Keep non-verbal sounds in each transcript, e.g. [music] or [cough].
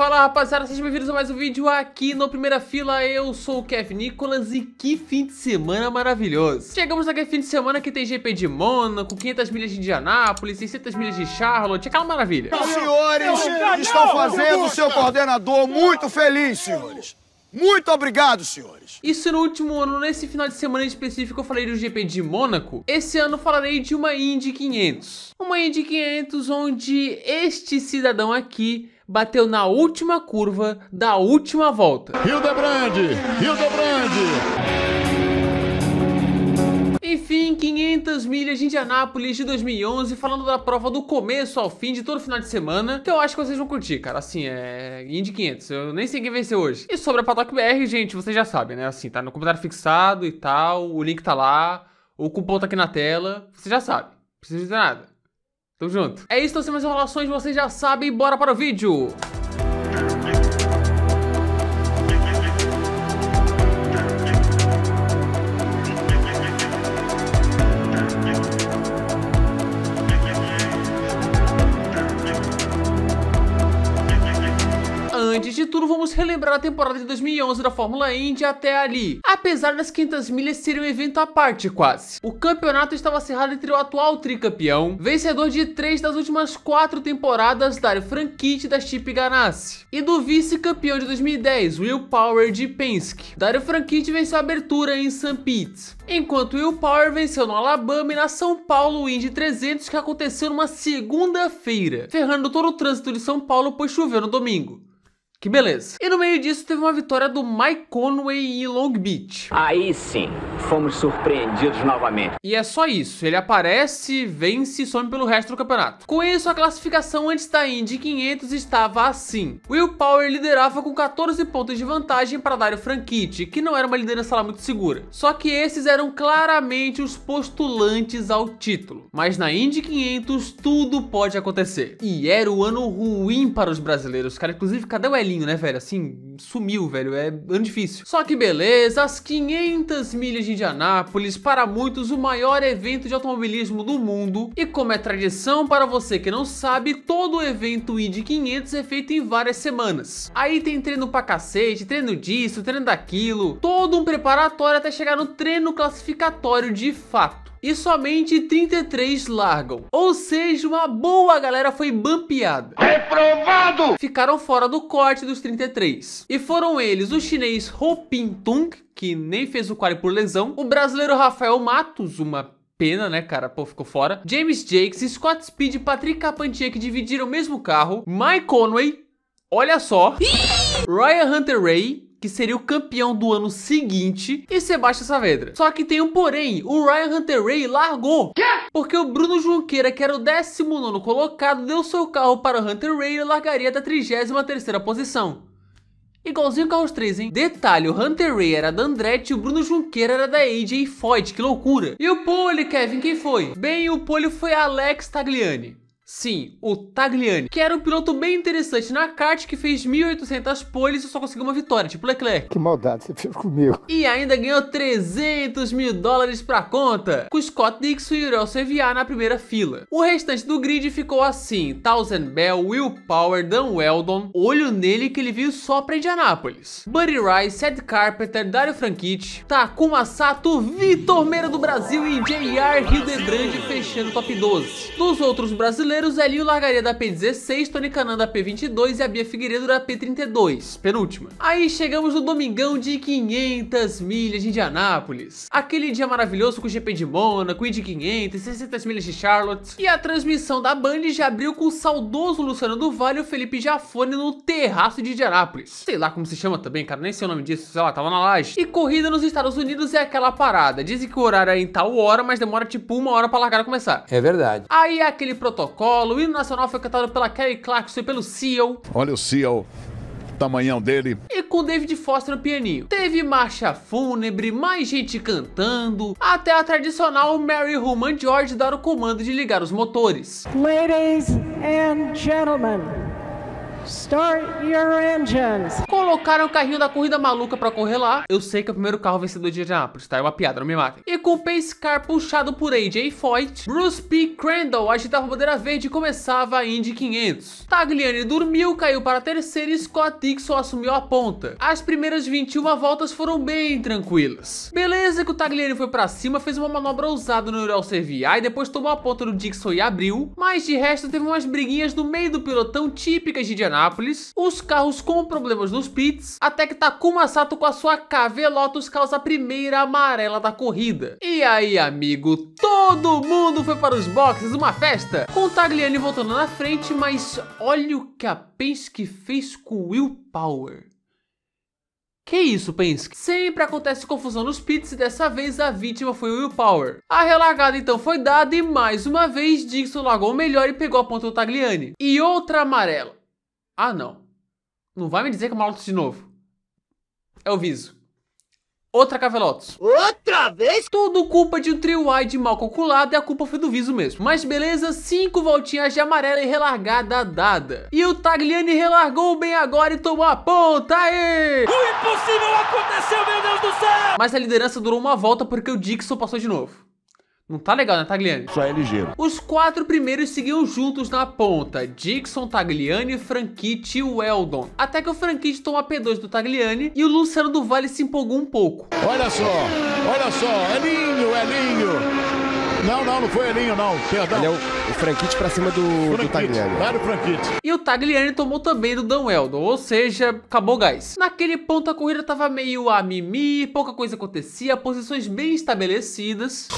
Fala rapaziada, sejam bem-vindos a mais um vídeo aqui no Primeira Fila, eu sou o Kev Nicolas e que fim de semana maravilhoso. Chegamos naquele fim de semana que tem GP de Mônaco, 500 milhas de Indianápolis, 600 milhas de Charlotte, aquela maravilha. Os senhores estão fazendo o seu coordenador muito feliz, senhores. Muito obrigado, senhores! Isso no último ano, nesse final de semana específico, eu falei do GP de Mônaco. Esse ano falarei de uma Indy 500. Uma Indy 500 onde este cidadão aqui bateu na última curva da última volta. Hildebrand! Hildebrand! Enfim, 500 milhas de Indianápolis de 2011, falando da prova do começo ao fim de todo final de semana, que eu acho que vocês vão curtir, cara. Assim, é Indy 500, eu nem sei quem vencer hoje. E sobre a Paddock BR, gente, vocês já sabem, né? Assim, tá no comentário fixado e tal, o link tá lá, o cupom tá aqui na tela, você já sabe, não precisa dizer nada. Tamo junto. É isso, então, sem mais enrolações, vocês já sabem, bora para o vídeo! tudo, vamos relembrar a temporada de 2011 da Fórmula Indy até ali. Apesar das 500 milhas serem um evento à parte quase. O campeonato estava acirrado entre o atual tricampeão, vencedor de três das últimas quatro temporadas da Franchitti da Chip Ganassi, e do vice-campeão de 2010, Will Power de Penske. Dario Franchitti venceu a abertura em St. Pete, enquanto Will Power venceu no Alabama e na São Paulo Indy 300 que aconteceu numa segunda-feira, ferrando todo o trânsito de São Paulo pois choveu no domingo. Que beleza. E no meio disso teve uma vitória do Mike Conway em Long Beach. Aí sim, fomos surpreendidos novamente. E é só isso, ele aparece, vence e some pelo resto do campeonato. Com isso, a classificação antes da Indy 500 estava assim. Will Power liderava com 14 pontos de vantagem para Dario Franchitti, que não era uma liderança lá muito segura. Só que esses eram claramente os postulantes ao título. Mas na Indy 500 tudo pode acontecer. E era o ano ruim para os brasileiros, cara. Inclusive, cadê o L né, velho? Assim, sumiu, velho. É ano difícil. Só que beleza, as 500 milhas de Indianápolis, para muitos o maior evento de automobilismo do mundo. E como é tradição, para você que não sabe, todo o evento Indy 500 é feito em várias semanas. Aí tem treino pra cacete, treino disso, treino daquilo. Todo um preparatório até chegar no treino classificatório de fato e somente 33 largam. Ou seja, uma boa galera foi bampeada. Reprovado! Ficaram fora do corte dos 33. E foram eles o chinês Ho pin que nem fez o quali por lesão, o brasileiro Rafael Matos, uma Pena, né, cara? Pô, ficou fora. James Jakes, Scott Speed e Patrick Capantia, que dividiram o mesmo carro. Mike Conway, olha só. Ryan Hunter Ray, que seria o campeão do ano seguinte, e Sebastião Saavedra. Só que tem um porém, o Ryan Hunter Ray largou. Quê? Porque o Bruno Junqueira, que era o 19 colocado, deu seu carro para o Hunter Ray e largaria da 33 posição. Igualzinho Carros 3, hein? Detalhe, o Hunter Ray era da Andretti e o Bruno Junqueira era da AJ Foyt, que loucura. E o pole, Kevin, quem foi? Bem, o pole foi Alex Tagliani. Sim, o Tagliani, que era um piloto bem interessante na kart, que fez 1.800 poles e só conseguiu uma vitória, tipo Leclerc. Que maldade você fez comigo. E ainda ganhou 300 mil dólares pra conta, com Scott Dixon e Uriel Seviar na primeira fila. O restante do grid ficou assim, Thousand Bell, Will Power, Dan Weldon, olho nele que ele veio só pra Indianápolis. Buddy Rice, Ed Carpenter, Dario Franchitti, Takuma Sato, Vitor Meira do Brasil e J.R. Rio Grande fechando o top 12. Dos outros brasileiros, brasileiro, o Zelinho largaria da P16, Tony Canan da P22 e a Bia Figueiredo da P32, penúltima. Aí chegamos no domingão de 500 milhas de Indianápolis. Aquele dia maravilhoso com o GP de Mônaco, Indy 500, 600 milhas de Charlotte. E a transmissão da Band já abriu com o saudoso Luciano Duval e o Felipe Jafone no terraço de Indianápolis. Sei lá como se chama também, cara, nem sei o nome disso, sei lá, tava na laje. E corrida nos Estados Unidos é aquela parada. Dizem que o horário é em tal hora, mas demora tipo uma hora pra largar começar. É verdade. Aí é aquele protocolo solo. O hino nacional foi cantado pela Kelly Clarkson e pelo Seal. Olha o Seal tamanhão dele. E com David Foster no pianinho. Teve marcha fúnebre, mais gente cantando, até a tradicional Mary Human George dar o comando de ligar os motores. Ladies and gentlemen, Start your engines. Colocaram o carrinho da corrida maluca pra correr lá. Eu sei que é o primeiro carro vencedor de Indianapolis, tá? É uma piada, não me matem. E com o Pace Car puxado por AJ Foyt, Bruce P. Crandall agitava a bandeira verde e começava a Indy 500. Tagliani dormiu, caiu para a terceira e Scott Dixon assumiu a ponta. As primeiras 21 voltas foram bem tranquilas. Beleza que o Tagliani foi pra cima, fez uma manobra ousada no Royal CVA e depois tomou a ponta do Dixon e abriu, mas de resto teve umas briguinhas no meio do pelotão típicas de Indianápolis, os carros com problemas nos pits, até que Takuma Sato com a sua KV Lotus causa a primeira amarela da corrida. E aí, amigo, todo mundo foi para os boxes, uma festa, com Tagliani voltando na frente, mas olha o que a Penske fez com Will Power. Que isso, Penske? Sempre acontece confusão nos pits e dessa vez a vítima foi o Power. A relargada então foi dada e mais uma vez Dixon largou melhor e pegou a ponta do Tagliani. E outra amarela. Ah, não. Não vai me dizer que é uma Lotus de novo. É o Viso. Outra Cavelotos. Outra vez? Tudo culpa de um trio wide mal calculado e a culpa foi do Viso mesmo. Mas beleza, cinco voltinhas de amarela e relargada dada. E o Tagliani relargou bem agora e tomou a ponta, aí! O impossível aconteceu, meu Deus do céu! Mas a liderança durou uma volta porque o Dixon passou de novo. Não tá legal, né, Tagliani? Só é ligeiro. Os quatro primeiros seguiam juntos na ponta. Dixon, Tagliani, Franchitti e Weldon. Até que o Franchitti toma P2 do Tagliani e o Luciano do Vale se empolgou um pouco. Olha só, olha só. Elinho, Elinho. Não, não, não foi Elinho, não. Perdão. Ele é o, o Franquite pra cima do, do Tagliani. Claro, Franquite. E o Tagliani tomou também do Dan Weldon, ou seja, acabou o gás. Naquele ponto a corrida tava meio a mimi, pouca coisa acontecia, posições bem estabelecidas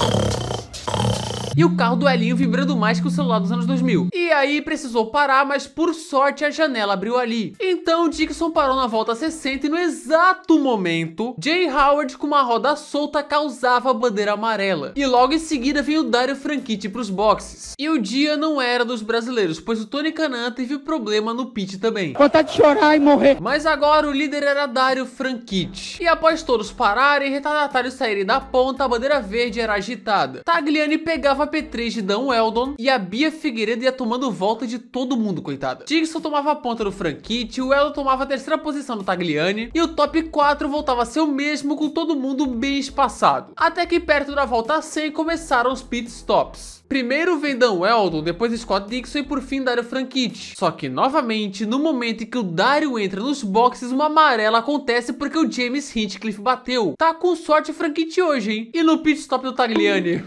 e o carro do Elinho vibrando mais que o celular dos anos 2000. E aí precisou parar, mas por sorte a janela abriu ali. Então Dixon parou na volta 60 e no exato momento, Jay Howard com uma roda solta causava a bandeira amarela. E logo em seguida veio o Dario Franchitti para os boxes. E o dia não era dos brasileiros, pois o Tony Canan teve problema no pit também. Vontade de chorar e morrer. Mas agora o líder era Dario Franchitti. E após todos pararem e retardatários saírem da ponta, a bandeira verde era agitada. Tagliani pegava P3 de Dan Weldon e a Bia Figueiredo ia tomando volta de todo mundo, coitada. Tigson tomava a ponta do Franquite, o Weldon tomava a terceira posição do Tagliani e o top 4 voltava a ser o mesmo com todo mundo bem espaçado. Até que perto da volta 100 começaram os pit stops. Primeiro vem Dan Weldon, depois Scott Dixon e por fim Dario Franchitti. Só que novamente, no momento em que o Dario entra nos boxes, uma amarela acontece porque o James Hinchcliffe bateu. Tá com sorte o Franchitti hoje, hein? E no pit stop do Tagliani.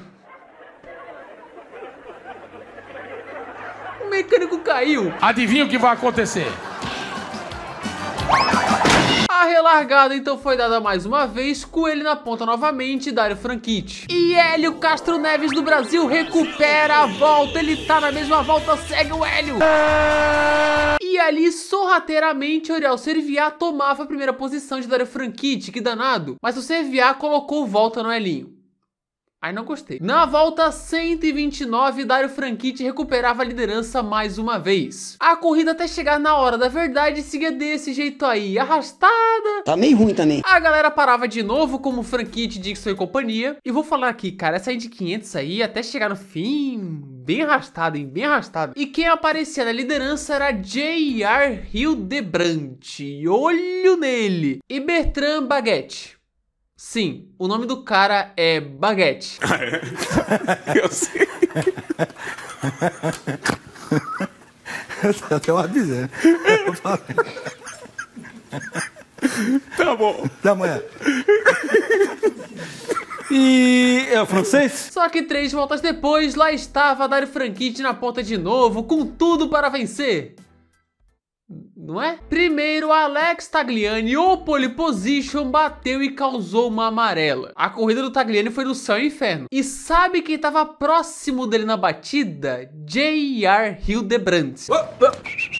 mecânico caiu. Adivinha o que vai acontecer? A relargada então foi dada mais uma vez, Coelho na ponta novamente, Dario Franchitti. E Hélio Castro Neves do Brasil recupera a volta, ele tá na mesma volta, segue o Hélio. E ali, sorrateiramente, Oriel Serviá tomava a primeira posição de Dario Franchitti, que danado. Mas o Serviá colocou volta no Helinho. Aí não gostei. Na volta 129, Dario Franchitti recuperava a liderança mais uma vez. A corrida até chegar na hora da verdade seguia desse jeito aí, arrastada. Tá meio ruim também. A galera parava de novo, como Franchitti, Dixon e companhia. E vou falar aqui, cara, essa aí de 500 aí, até chegar no fim, bem arrastado, hein? Bem arrastado. E quem aparecia na liderança era J.R. Hildebrandt. Olho nele. E Bertrand Baguette. Sim, o nome do cara é Baguete. [laughs] Ah, é? [laughs] Eu sei. Eu tô dizer? Né? Tá bom. Até amanhã. E é o francês? Só que três voltas depois, lá estava Dario Franchitti na ponta de novo, com tudo para vencer não é? Primeiro, Alex Tagliani, o pole position, bateu e causou uma amarela. A corrida do Tagliani foi do céu e inferno. E sabe quem estava próximo dele na batida? J.R. Hildebrandt.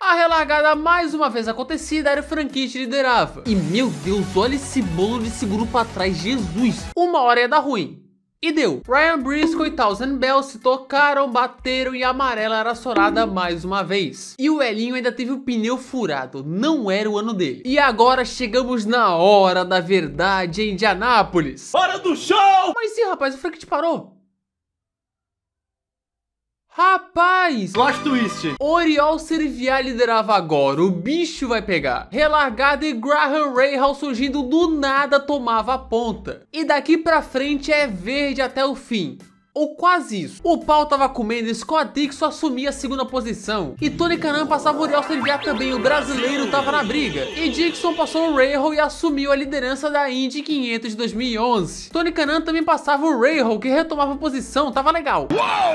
A relargada mais uma vez acontecida era o Franquite liderava. E meu Deus, olha esse bolo de seguro para trás, Jesus. Uma hora ia é dar ruim e deu. Ryan Brisco e Thousand Bell se tocaram, bateram e a amarela era assorada mais uma vez. E o Elinho ainda teve o pneu furado, não era o ano dele. E agora chegamos na hora da verdade em Indianápolis. Hora do show! Mas sim, rapaz, o Frank te parou. Rapaz! Plot twist! Oriol Serviá liderava agora, o bicho vai pegar. Relargado e Graham Rahal surgindo do nada tomava a ponta. E daqui pra frente é verde até o fim ou quase isso. O pau tava comendo e Scott Dixon assumia a segunda posição. E Tony Canan passava o Uriel Serviá também, o brasileiro tava na briga. E Dixon passou o Rahal e assumiu a liderança da Indy 500 de 2011. Tony Canan também passava o Rahal, que retomava a posição, tava legal.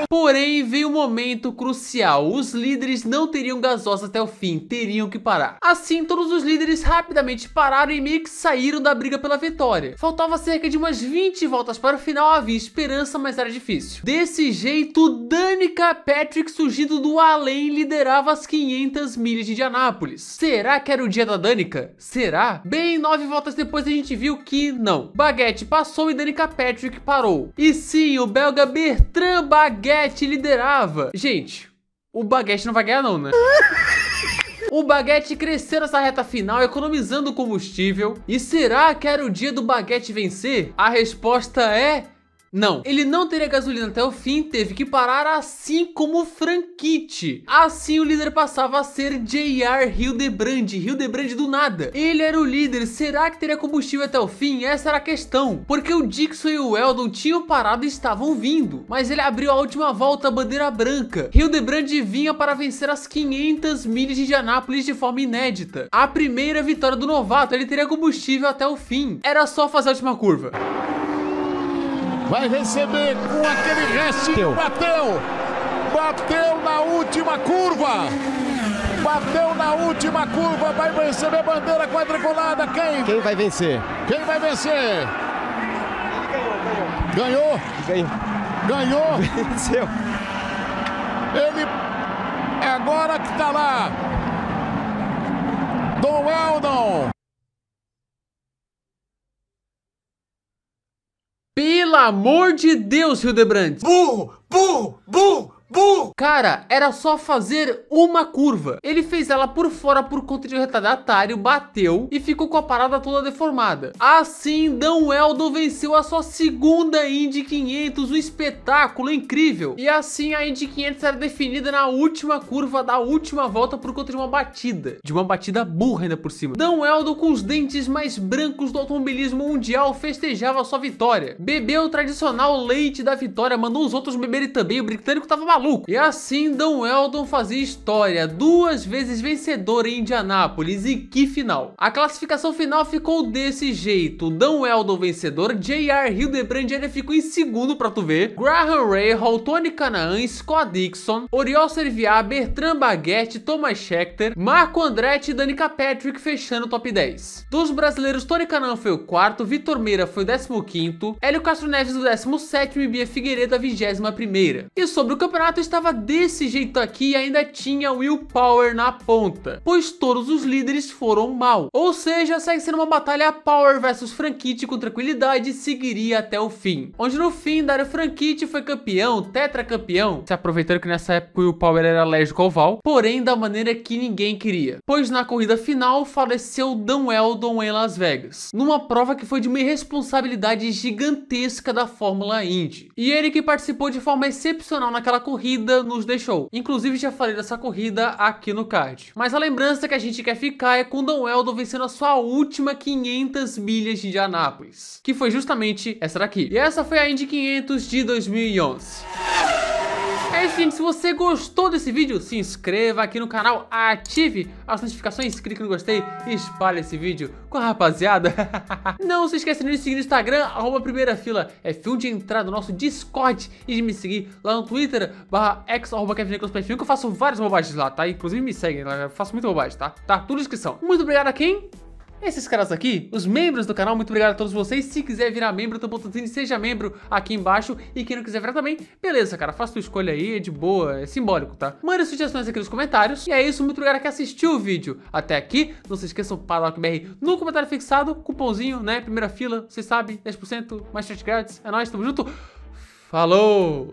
Porém, veio um momento crucial. Os líderes não teriam gasosa até o fim, teriam que parar. Assim, todos os líderes rapidamente pararam e meio que saíram da briga pela vitória. Faltava cerca de umas 20 voltas para o final, havia esperança, mas era difícil difícil. Desse jeito, Danica Patrick surgido do além liderava as 500 milhas de Indianápolis. Será que era o dia da Danica? Será? Bem, nove voltas depois a gente viu que não. Baguette passou e Danica Patrick parou. E sim, o belga Bertrand Baguette liderava. Gente, o Baguette não vai ganhar não, né? [laughs] O Baguette cresceu nessa reta final, economizando combustível. E será que era o dia do Baguette vencer? A resposta é não, ele não teria gasolina até o fim, teve que parar assim como Franquite. Assim o líder passava a ser J.R. Hildebrand, Hildebrand do nada. Ele era o líder, será que teria combustível até o fim? Essa era a questão, porque o Dixon e o Eldon tinham parado e estavam vindo, mas ele abriu a última volta a bandeira branca. Hildebrand vinha para vencer as 500 milhas de Indianápolis de forma inédita. A primeira vitória do novato, ele teria combustível até o fim. Era só fazer a última curva. Vai receber com aquele restinho. Bateu. Bateu na última curva. Bateu na última curva. Vai receber bandeira quadriculada. Quem? Quem vai vencer? Quem vai vencer? Ganhou. Ganhou. Ganhou. [laughs] Venceu. Ele é agora que tá lá. Dom Eldon. Pelo amor de Deus, Hildebrandt! Burro! Burro! Burro! Bu! Cara, era só fazer uma curva. Ele fez ela por fora por conta de um retardatário, bateu e ficou com a parada toda deformada. Assim, Dan Weldon venceu a sua segunda Indy 500, um espetáculo incrível. E assim, a Indy 500 era definida na última curva da última volta por conta de uma batida. De uma batida burra ainda por cima. Dan Weldon, com os dentes mais brancos do automobilismo mundial, festejava sua vitória. Bebeu o tradicional leite da vitória, mandou os outros beberem também. O britânico tava maluco maluco. E assim Don Weldon fazia história, duas vezes vencedor em Indianápolis e que final. A classificação final ficou desse jeito, Don Weldon vencedor, J.R. Hildebrand ele ficou em segundo pra tu ver, Graham Rahal, Tony Canaan, Scott Dixon, Oriol Serviá, Bertrand Baguette, Thomas Schechter, Marco Andretti e Danica Patrick fechando o top 10. Dos brasileiros, Tony Canaan foi o quarto, Vitor Meira foi o décimo quinto, Hélio Castro Neves o décimo sétimo e Bia Figueiredo a vigésima primeira. E sobre o campeonato, campeonato estava desse jeito aqui e ainda tinha Willpower na ponta, pois todos os líderes foram mal. Ou seja, segue sendo uma batalha Power versus Franquite com tranquilidade seguiria até o fim. Onde no fim, Dario Franquite foi campeão, tetracampeão, se aproveitando que nessa época o Willpower era alérgico ao Val, porém da maneira que ninguém queria. Pois na corrida final faleceu Dan Eldon em Las Vegas, numa prova que foi de uma irresponsabilidade gigantesca da Fórmula Indy. E ele que participou de forma excepcional naquela corrida corrida nos deixou. Inclusive, já falei dessa corrida aqui no card. Mas a lembrança que a gente quer ficar é com Don Eldon vencendo a sua última 500 milhas de Indianápolis, que foi justamente essa daqui. E essa foi a Indy 500 de 2011. É isso, gente. Se você gostou desse vídeo, se inscreva aqui no canal, ative as notificações, clique no gostei e espalhe esse vídeo com a rapaziada. [laughs] Não se esqueça de me seguir no Instagram, arroba primeira fila, é fio de entrada do nosso Discord e de me seguir lá no Twitter, barra x, arroba Kevin que eu faço várias bobagens lá, tá? Inclusive me seguem, eu faço muita bobagem, tá? Tá tudo na descrição. Muito obrigado a quem esses caras aqui, os membros do canal, muito obrigado a todos vocês. Se quiser virar membro, tô botando assim, seja membro aqui embaixo. E quem não quiser virar também, beleza, cara, faça tua escolha aí, é de boa, é simbólico, tá? Mande sugestões aqui nos comentários. E é isso, muito obrigado a quem assistiu o vídeo até aqui. Não se esqueçam, br, no comentário fixado, cupomzinho, né, primeira fila, vocês sabem, 10%, mais chat grátis. É nóis, tamo junto, falou!